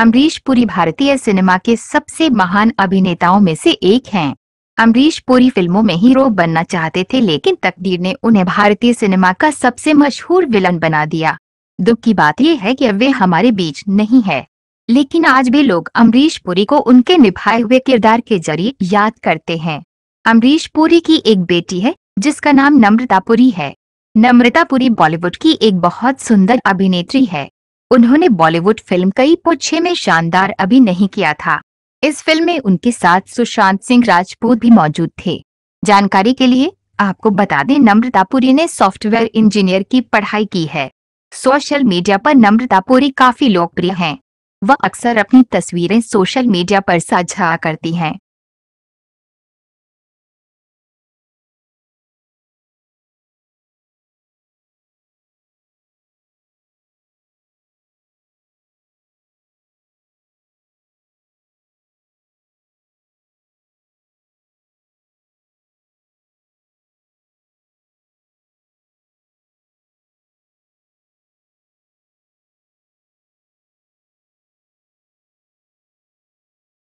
अमरीश पुरी भारतीय सिनेमा के सबसे महान अभिनेताओं में से एक हैं। अमरीश पुरी फिल्मों में हीरो बनना चाहते थे लेकिन तकदीर ने उन्हें भारतीय सिनेमा का सबसे मशहूर विलन बना दिया दुख की बात यह है कि वे हमारे बीच नहीं है लेकिन आज भी लोग अमरीश पुरी को उनके निभाए हुए किरदार के जरिए याद करते हैं अमरीश पुरी की एक बेटी है जिसका नाम नम्रता पुरी है नम्रता पुरी बॉलीवुड की एक बहुत सुंदर अभिनेत्री है उन्होंने बॉलीवुड फिल्म कई पोछे में शानदार अभी नहीं किया था इस फिल्म में उनके साथ सुशांत सिंह राजपूत भी मौजूद थे जानकारी के लिए आपको बता दें नम्रतापुरी ने सॉफ्टवेयर इंजीनियर की पढ़ाई की है सोशल मीडिया पर नम्रतापुरी काफी लोकप्रिय हैं। वह अक्सर अपनी तस्वीरें सोशल मीडिया पर साझा करती हैं